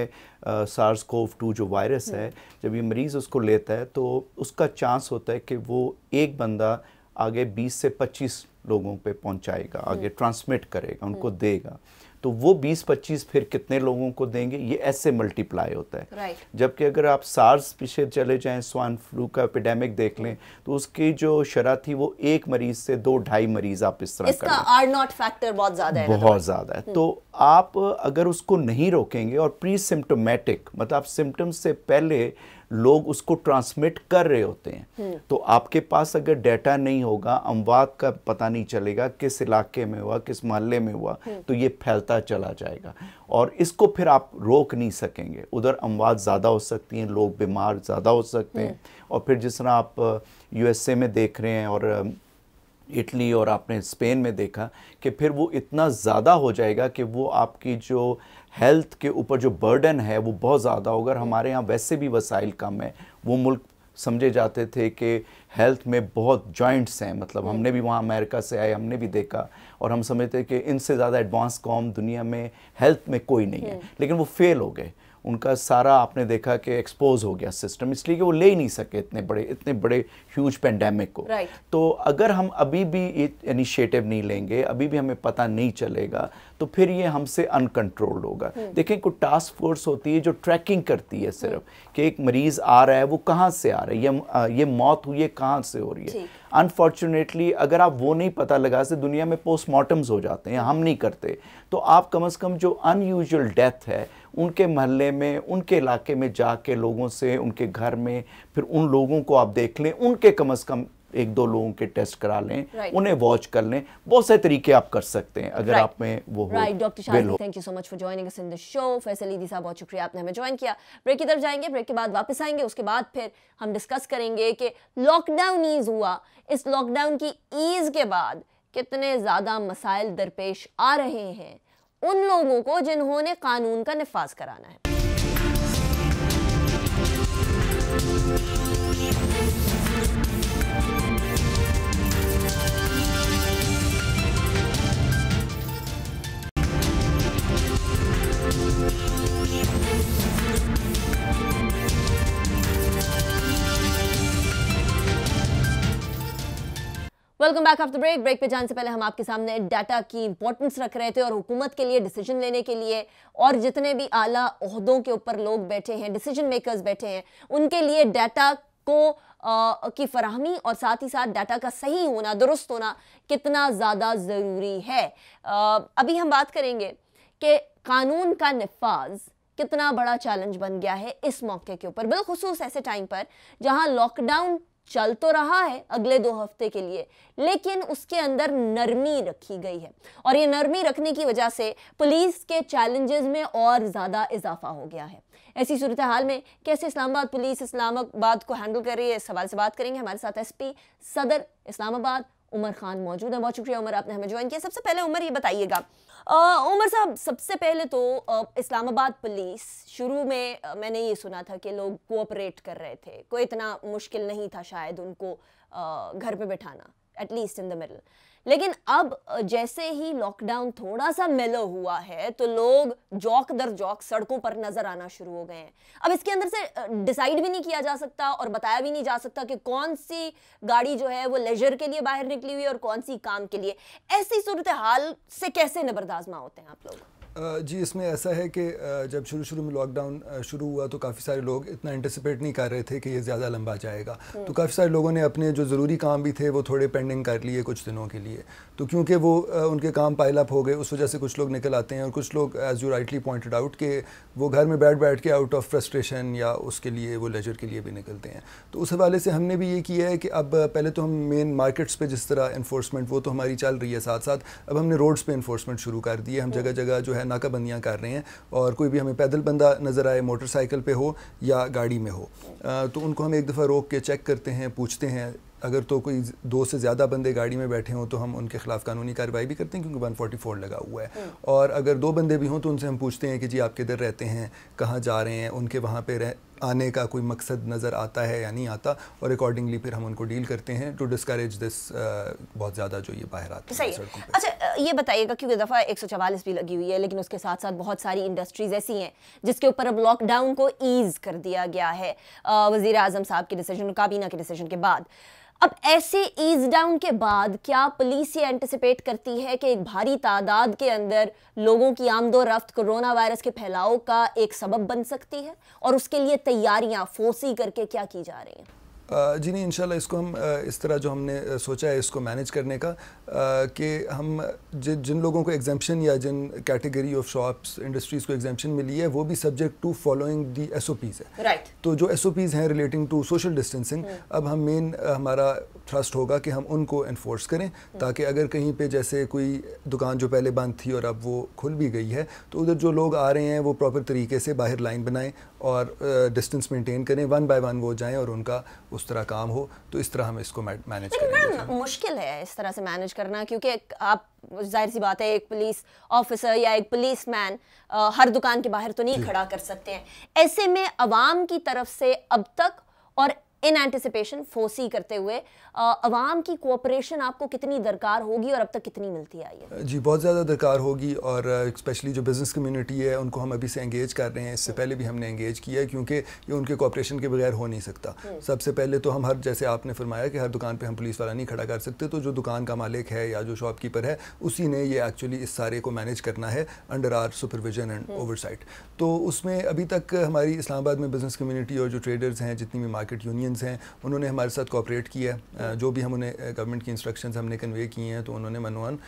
सार्स कोव टू जो वायरस है हम्म। जब ये मरीज़ उसको लेता है तो उसका चांस होता है कि वो एक बंदा आगे 20 से 25 लोगों पे पहुंचाएगा आगे हम्म। ट्रांसमिट करेगा उनको देगा तो वो 20-25 फिर कितने लोगों को देंगे ये ऐसे मल्टीप्लाई होता है right. जबकि अगर आप सार्स पीछे चले जाएं स्वान फ्लू का एपिडेमिक देख लें तो उसकी जो शरह थी वो एक मरीज से दो ढाई मरीज आप इस तरह इसका आर नॉट फैक्टर बहुत ज़्यादा है बहुत hmm. ज़्यादा है तो आप अगर उसको नहीं रोकेंगे और प्री सिम्टोमेटिक मतलब आप सिम्टम्स से पहले लोग उसको ट्रांसमिट कर रहे होते हैं हम्म। तो आपके पास अगर डेटा नहीं होगा अमवात का पता नहीं चलेगा किस इलाके में हुआ किस मोहल्ले में हुआ हम्म। तो ये फैलता चला जाएगा और इसको फिर आप रोक नहीं सकेंगे उधर अमवात ज़्यादा हो सकती हैं लोग बीमार ज़्यादा हो सकते हैं हम्म। और फिर जिस तरह आप यूएसए में देख रहे हैं और इटली और आपने स्पेन में देखा कि फिर वो इतना ज़्यादा हो जाएगा कि वो आपकी जो हेल्थ के ऊपर जो बर्डन है वो बहुत ज़्यादा होगा हमारे यहाँ वैसे भी वसाइल कम है वो मुल्क समझे जाते थे कि हेल्थ में बहुत जॉइंट्स हैं मतलब हमने भी वहाँ अमेरिका से आए हमने भी देखा और हम समझते कि इनसे ज़्यादा एडवांस कॉम दुनिया में हेल्थ में कोई नहीं है हम्म। लेकिन वो फेल हो गए उनका सारा आपने देखा कि एक्सपोज हो गया सिस्टम इसलिए कि वो ले ही नहीं सके इतने बड़े इतने बड़े ह्यूज पेंडेमिक को right. तो अगर हम अभी भी ये इनिशिएटिव नहीं लेंगे अभी भी हमें पता नहीं चलेगा तो फिर ये हमसे अनकंट्रोल्ड होगा hmm. हम्म। देखें कोई टास्क फोर्स होती है जो ट्रैकिंग करती है सिर्फ hmm. कि एक मरीज़ आ रहा है वो कहाँ से आ रहा है ये ये मौत हुई है कहाँ से हो रही है अनफॉर्चुनेटली अगर आप वो नहीं पता लगा से दुनिया में पोस्टमार्टम्स हो जाते हैं हम नहीं करते तो आप कम अज़ कम जो अनयूजल डेथ है उनके महल्ले में उनके इलाके में जाके लोगों से उनके घर में फिर उन लोगों को आप देख लें उनके कम अज़ कम एक दो लोगों के टेस्ट करा लें right. उन्हें वॉच कर लें बहुत सारे तरीके आप कर सकते हैं अगर right. आप में वो हो right doctor Shah thank you so much for joining us in the show Faisal Edhi साहब बहुत शुक्रिया आपने हमें ज्वाइन किया ब्रेक की तरफ जाएंगे ब्रेक के बाद वापस आएंगे उसके बाद फिर हम डिस्कस करेंगे कि लॉकडाउन ईज हुआ इस लॉकडाउन की ईज के बाद कितने ज़्यादा मसाइल दरपेश आ रहे हैं उन लोगों को जिन्होंने कानून का नफाज कराना है welcome back after break break पे जाने से पहले हम आपके सामने डाटा की इंपॉर्टेंस रख रहे थे और हुकूमत के लिए डिसीजन लेने के लिए और जितने भी आला अहदों के ऊपर लोग बैठे हैं डिसीजन मेकर्स बैठे हैं उनके लिए डाटा को आ, की फरहमी और साथ ही साथ डाटा का सही होना दुरुस्त होना कितना ज़्यादा ज़रूरी है आ, अभी हम बात करेंगे कि कानून का नफाज कितना बड़ा चैलेंज बन गया है इस मौके के ऊपर बिलखसूस ऐसे टाइम पर जहां लॉकडाउन चल तो रहा है अगले दो हफ्ते के लिए लेकिन उसके अंदर नरमी रखी गई है और ये नरमी रखने की वजह से पुलिस के चैलेंजेस में और ज़्यादा इजाफा हो गया है ऐसी सूरत हाल में कैसे इस्लामाबाद पुलिस इस्लामाबाद को हैंडल कर रही है इस सवाल से बात करेंगे हमारे साथ एसपी सदर इस्लामाबाद उमर खान मौजूद हैं बहुत शुक्रिया उमर आपने हमें ज्वाइन किया सबसे पहले उमर ये बताइएगा उमर साहब सबसे पहले तो इस्लामाबाद पुलिस शुरू में आ, मैंने ये सुना था कि लोग कोऑपरेट कर रहे थे कोई इतना मुश्किल नहीं था शायद उनको आ, घर पे बैठाना एटलीस्ट इन द मिडल लेकिन अब जैसे ही लॉकडाउन थोड़ा सा मेलो हुआ है तो लोग जौक दर जौक सड़कों पर नजर आना शुरू हो गए हैं अब इसके अंदर से डिसाइड भी नहीं किया जा सकता और बताया भी नहीं जा सकता कि कौन सी गाड़ी जो है वो लेजर के लिए बाहर निकली हुई है और कौन सी काम के लिए ऐसी सूरत हाल से कैसे नबरदाजमा होते हैं आप लोग जी इसमें ऐसा है कि जब शुरू शुरू में लॉकडाउन शुरू हुआ तो काफ़ी सारे लोग इतना एंटिसिपेट नहीं कर रहे थे कि ये ज़्यादा लंबा जाएगा हम्म। तो काफ़ी सारे लोगों ने अपने जो ज़रूरी काम भी थे वो थोड़े पेंडिंग कर लिए कुछ दिनों के लिए तो क्योंकि वो उनके काम अप हो गए उस वजह से कुछ लोग निकल आते हैं और कुछ लोग as you rightly pointed out के वो घर में बैठ बैठ के आउट ऑफ फ्रस्ट्रेशन या उसके लिए वो लेजर के लिए भी निकलते हैं तो उस हवाले से हमने भी ये किया है कि अब पहले तो हम मेन मार्केट्स पर जिस तरह इन्फोर्समेंट वो तो हमारी चल रही है साथ साथ अब हमने रोड्स पर इन्फोर्समेंट शुरू कर दी है हम हम्म। जगह जगह जो है नाकाबंदियाँ कर रहे हैं और कोई भी हमें पैदल बंदा नज़र आए मोटरसाइकिल पर हो या गाड़ी में हो तो उनको हम एक दफ़ा रोक के चेक करते हैं पूछते हैं अगर तो कोई दो से ज़्यादा बंदे गाड़ी में बैठे हों तो हम उनके खिलाफ कानूनी कार्रवाई भी करते हैं क्योंकि 144 लगा हुआ है हम्म। और अगर दो बंदे भी हों तो उनसे हम पूछते हैं कि जी आप किधर रहते हैं कहाँ जा रहे हैं उनके वहाँ पे रह आने का कोई मकसद नज़र आता है या नहीं आता और अकॉर्डिंगली फिर हम उनको डील करते हैं टू डिस्करेज दिस बहुत ज़्यादा जो ये बाहर आता है अच्छा ये बताइएगा क्योंकि दफ़ा एक भी लगी हुई है लेकिन उसके साथ साथ बहुत सारी इंडस्ट्रीज़ ऐसी हैं जिसके ऊपर अब लॉकडाउन को ईज़ कर दिया गया है वज़ी अजम साहब के डिसीजन काबीना के डिसीजन के बाद अब ऐसे ईज डाउन के बाद क्या पुलिस ये एंटिसिपेट करती है कि एक भारी तादाद के अंदर लोगों की आमदो रफ्त कोरोना वायरस के फैलाव का एक सबब बन सकती है और उसके लिए तैयारियां फोसी करके क्या की जा रही हैं जी नहीं इंशाल्लाह इसको हम इस तरह जो हमने सोचा है इसको मैनेज करने का कि हम जि, जिन लोगों को एग्जामेशन या जिन कैटेगरी ऑफ शॉप्स इंडस्ट्रीज़ को एग्जामेशन मिली है वो भी subject to following the S O Ps है right. तो जो एस ओ पीज़ हैं रिलेटिंग टू सोशल डिस्टेंसिंग अब हम मेन हमारा थ्रस्ट होगा कि हम उनको इन्फोर्स करें hmm. ताकि अगर कहीं पर जैसे कोई दुकान जो पहले बंद थी और अब वो खुल भी गई है तो उधर जो लोग आ रहे हैं वो प्रॉपर तरीके से बाहर लाइन बनाएँ और डिस्टेंस मेनटेन करें वन बाई वन वो जाएँ और उनका उस तरह काम हो तो इस तरह हम इसको मैनेज करेंगे मुश्किल है इस तरह से मैनेज करना क्योंकि आप जाहिर सी बात है एक पुलिस ऑफिसर या एक पुलिस मैन हर दुकान के बाहर तो नहीं खड़ा कर सकते हैं ऐसे में अवाम की तरफ से अब तक और इन एंटिसिपेशन फोसी करते हुए आवाम की कोऑपरेशन आपको कितनी दरकार होगी और अब तक कितनी मिलती आई है जी बहुत ज़्यादा दरकार होगी और स्पेशली जो बिज़नेस कम्युनिटी है उनको हम अभी से एंगेज कर रहे हैं इससे हम्म। पहले भी हमने एंगेज किया है क्योंकि ये उनके कोऑपरेशन के बगैर हो नहीं सकता हम्म। सबसे पहले तो हम हर जैसे आपने फरमाया कि हर दुकान पर हम पुलिस वाला नहीं खड़ा कर सकते तो जो दुकान का मालिक है या जो शॉपकीपर है उसी ने ये एक्चुअली इस सारे को मैनेज करना है under our supervision and oversight तो उसमें अभी तक हमारी इस्लामाबाद में बिज़नेस कम्युनिटी और जो ट्रेडर्स हैं जितनी भी मार्केट यूनियन टीम्स हैं उन्होंने हमारे साथ कॉपरेट किया है जो भी हम उन्हें गवर्नमेंट की इंस्ट्रक्शन हमने कन्वे किए हैं तो उन्होंने मनवान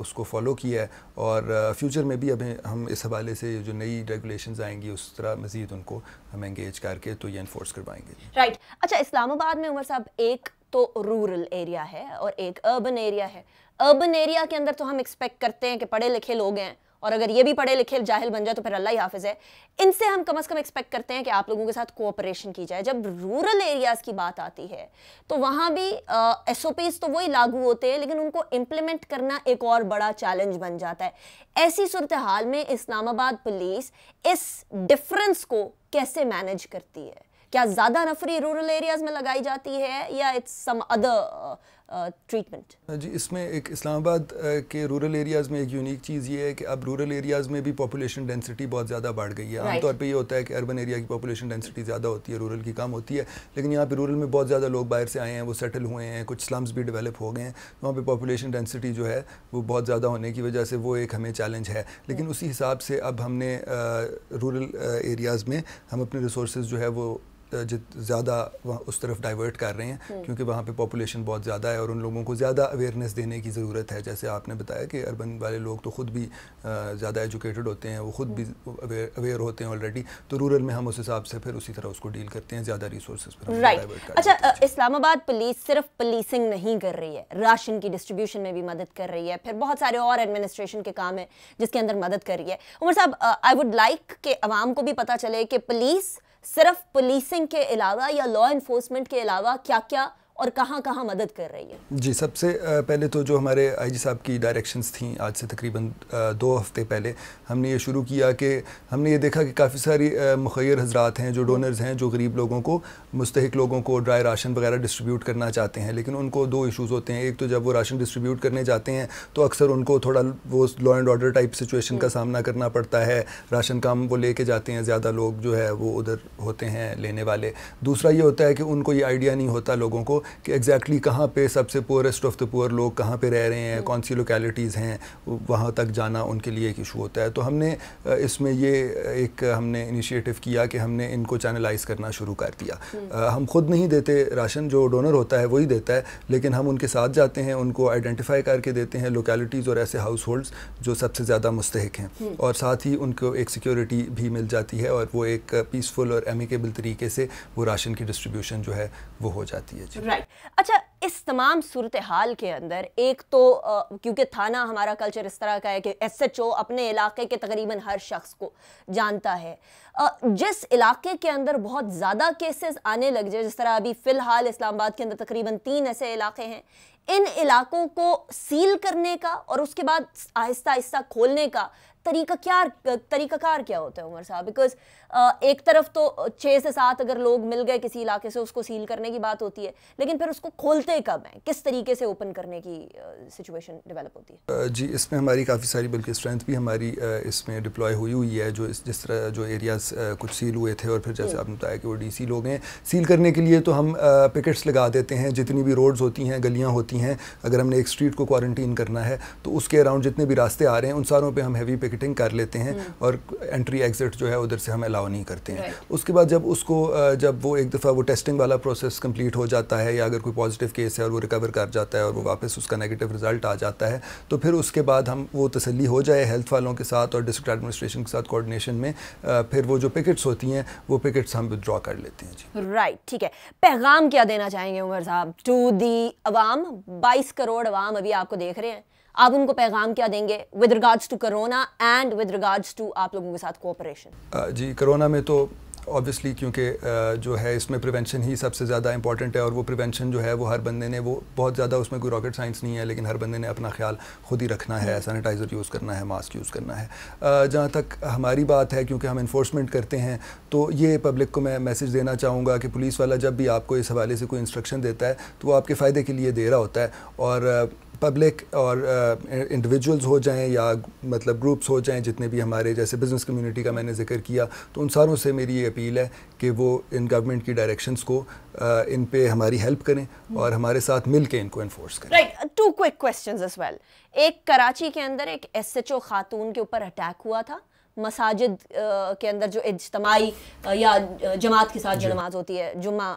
उसको फॉलो किया है और फ्यूचर में भी अभी हम इस हवाले से जो नई रेगुलेशन आएंगी उस तरह मज़ीद उनको हम एंगेज करके तो ये इन्फोर्स करवाएंगे राइट अच्छा इस्लामाबाद में उमर साहब एक तो रूरल एरिया है और एक अर्बन एरिया है अर्बन एरिया के अंदर तो हम एक्सपेक्ट करते हैं कि पढ़े लिखे लोग हैं और अगर ये भी पढ़े लिखे जाहिल बन जाए तो फिर अल्लाह हाफिज़ है इनसे हम कम अज़ कम एक्सपेक्ट करते हैं कि आप लोगों के साथ कोऑपरेशन की जाए जब रूरल एरियाज़ की बात आती है तो वहाँ भी एस ओ पीज़ तो वही लागू होते हैं लेकिन उनको इम्प्लीमेंट करना एक और बड़ा चैलेंज बन जाता है ऐसी सूरत हाल में इस्लामाबाद पुलिस इस डिफरेंस को कैसे मैनेज करती है क्या ज़्यादा नफरी रूरल एरियाज़ में लगाई जाती है या इट्स सम अदर ट्रीटमेंट हाँ जी इसमें एक इस्लामाबाद के रूरल एरियाज़ में एक यूनिक चीज़ ये है कि अब रूरल एरियाज़ में भी पॉपुलेशन डेंसिटी बहुत ज़्यादा बढ़ गई है आमतौर पे ये होता है कि अर्बन एरिया की पॉपुलेशन डेंसिटी ज़्यादा होती है रूरल की कम होती है लेकिन यहाँ पे रूरल में बहुत ज़्यादा लोग बाहर से आए हैं वो सेटल हुए हैं कुछ स्लम्स भी डेवलप हो गए हैं वहाँ पर पॉपुलेशन डेंसिटी जो है वो बहुत ज़्यादा होने की वजह से वो एक हमें चैलेंज है लेकिन उसी हिसाब से अब हमने रूरल एरियाज़ में हम अपने रिसोर्स जो है वो जित ज़्यादा उस तरफ डाइवर्ट कर रहे हैं हम्म। क्योंकि वहाँ पे पॉपुलेशन बहुत ज़्यादा है और उन लोगों को ज़्यादा अवेयरनेस देने की ज़रूरत है जैसे आपने बताया कि अर्बन वाले लोग तो ख़ुद भी ज़्यादा एजुकेटेड होते हैं वो ख़ुद भी अवेयर हम्म। होते हैं ऑलरेडी तो रूरल में हम उस हिसाब से फिर उसी तरह उसको डील करते हैं ज़्यादा रिसोर्स राइट अच्छा इस्लामाबाद पुलिस सिर्फ पुलिसिंग नहीं कर रही है राशन की डिस्ट्रीब्यूशन में भी मदद कर रही है फिर बहुत सारे और एडमिनिस्ट्रेशन के काम है जिसके अंदर मदद कर रही है उमर साहब आई वुड लाइक के आवाम को भी पता चले कि पुलिस सिर्फ पुलिसिंग के अलावा या लॉ इन्फोर्समेंट के अलावा क्या क्या और कहाँ कहाँ मदद कर रही है जी सबसे पहले तो जो हमारे आईजी साहब की डायरेक्शंस थी आज से तकरीबन दो हफ्ते पहले हमने ये शुरू किया कि हमने ये देखा कि काफ़ी सारी मुखिर हजरात हैं जो डोनर्स हैं जो गरीब लोगों को मुस्तक लोगों को ड्राई राशन वगैरह डिस्ट्रीब्यूट करना चाहते हैं लेकिन उनको दो इशूज़ होते हैं एक तो जब वो राशन डिस्ट्रीब्यूट करने जाते हैं तो अक्सर उनको थोड़ा वो law and order type situation का हम्म। सामना करना पड़ता है राशन काम वो लेके जाते हैं ज़्यादा लोग जो है वो उधर होते हैं लेने वाले दूसरा ये होता है कि उनको ये आइडिया नहीं होता लोगों को कि एग्जैक्टली exactly कहाँ पे सबसे पोरेस्ट ऑफ द पुअर लोग कहाँ पे रह रहे हैं hmm. कौन सी लोकेलिटीज़ हैं वहाँ तक जाना उनके लिए एक इशू होता है तो हमने इसमें ये एक हमने इनिशिएटिव किया कि हमने इनको चैनलाइज करना शुरू कर दिया hmm. हम खुद नहीं देते राशन जो डोनर होता है वही देता है लेकिन हम उनके साथ जाते हैं उनको आइडेंटिफाई करके देते हैं लोकेलिटीज़ और ऐसे हाउस होल्ड्स जो सबसे ज़्यादा मुस्तक हैं hmm. और साथ ही उनको एक सिक्योरिटी भी मिल जाती है और वो एक पीसफुल और एमिकेबल तरीके से वो राशन की डिस्ट्रीब्यूशन जो है वो हो जाती है जी राइट अच्छा इस तमाम सूरत हाल के अंदर एक तो क्योंकि थाना हमारा कल्चर इस तरह का है कि एस एच ओ अपने इलाके के तकरीबन हर शख्स को जानता है आ, जिस इलाके के अंदर बहुत ज़्यादा केसेस आने लग जाए जिस तरह अभी फ़िलहाल इस्लामाबाद के अंदर तकरीबन तीन ऐसे इलाके हैं इन इलाकों को सील करने का और उसके बाद आहिस्ता आहिस्ता खोलने का तरीका क्या तरीकाकार क्या होता है उमर साहब बिकॉज एक तरफ तो छः से सात अगर लोग मिल गए किसी इलाके से उसको सील करने की बात होती है लेकिन फिर उसको खोलते कब हैं किस तरीके से ओपन करने की सिचुएशन डेवलप होती है जी इसमें हमारी काफ़ी सारी बल्कि स्ट्रेंथ भी हमारी इसमें डिप्लॉय हुई हुई है जो इस जिस तरह जो एरियाज कुछ सील हुए थे और फिर जैसे आपने बताया कि वो डी सी लोग हैं सील करने के लिए तो हम पिकेट्स लगा देते हैं जितनी भी रोड्स होती हैं गलियाँ होती हैं अगर हमने एक स्ट्रीट को क्वारंटीन करना है तो उसके अराउंड जितने भी रास्ते आ रहे हैं उन सारों पर हम हैवी पिकेटिंग कर लेते हैं हम्म। और एंट्री एग्जिट जो है उधर से हम अलाउ अलाउ नहीं करते हैं right. उसके बाद जब उसको जब वो एक दफ़ा वो टेस्टिंग वाला प्रोसेस कंप्लीट हो जाता है या अगर कोई पॉजिटिव केस है और वो रिकवर कर जाता है और वो वापस उसका नेगेटिव रिजल्ट आ जाता है तो फिर उसके बाद हम वो तसली हो जाए हेल्थ वालों के साथ और डिस्ट्रिक्ट एडमिनिस्ट्रेशन के साथ कोऑर्डिनेशन में फिर वो जो पिकट्स होती हैं वो पिकट्स हम विदड्रॉ कर लेते हैं जी राइट right, ठीक है पैगाम क्या देना चाहेंगे उमर साहब टू दी अवाम बाईस करोड़ अवाम अभी आपको देख रहे हैं आप उनको पैगाम क्या देंगे with regards to corona and with regards to आप लोगों के साथ कोऑपरेशन जी करोना में तो ऑब्वियसली क्योंकि जो है इसमें प्रिवेंशन ही सबसे ज़्यादा इंपॉर्टेंट है और वो प्रिवेंशन जो है वो हर बंदे ने वो बहुत ज़्यादा उसमें कोई रॉकेट साइंस नहीं है लेकिन हर बंदे ने अपना ख्याल खुद ही रखना है सैनिटाइज़र हम्म। यूज़ करना है मास्क यूज़ करना है जहाँ तक हमारी बात है क्योंकि हम इन्फोर्समेंट करते हैं तो ये पब्लिक को मैं मैसेज देना चाहूँगा कि पुलिस वाला जब भी आपको इस हवाले से कोई इंस्ट्रक्शन देता है तो वो आपके फ़ायदे के लिए दे रहा होता है और पब्लिक और इंडिविजुअल्स uh, हो जाएं या मतलब ग्रुप्स हो जाएं जितने भी हमारे जैसे बिज़नेस कम्युनिटी का मैंने जिक्र किया तो उन सारों से मेरी ये अपील है कि वो इन गवर्नमेंट की डायरेक्शंस को uh, इन पे हमारी हेल्प करें और हमारे साथ मिल के इनको इन्फोर्स करें right two quick question as well एक कराची के अंदर एक एस एच ओ खातून के ऊपर अटैक हुआ था मसाजिद uh, के अंदर जो इजतमाही uh, या uh, जमात के साथ जो नमाज होती है जुम्मा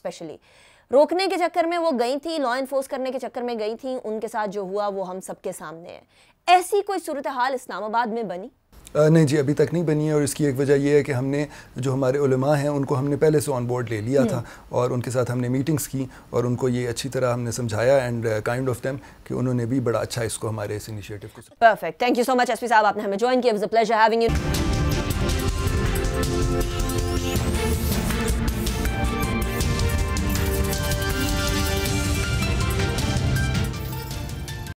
स्पेशली uh, रोकने के चक्कर में वो गई थी लॉ इन्फोर्स करने के चक्कर में गई थी उनके साथ जो हुआ वो हम सबके सामने है ऐसी कोई सूरत हाल इस्लामाबाद में बनी नहीं जी अभी तक नहीं बनी है और इसकी एक वजह यह है कि हमने जो हमारे उलमा हैं उनको हमने पहले से ऑन बोर्ड ले लिया हम्म। था और उनके साथ हमने मीटिंग्स की और उनको ये अच्छी तरह हमने समझाया एंड काइंड ऑफ देम कि उन्होंने भी बड़ा अच्छा इसको हमारे इस इनिशिएटिव को perfect thank you so much SP साहब आपने हमें ज्वाइन किया प्लेजर हैविंग यू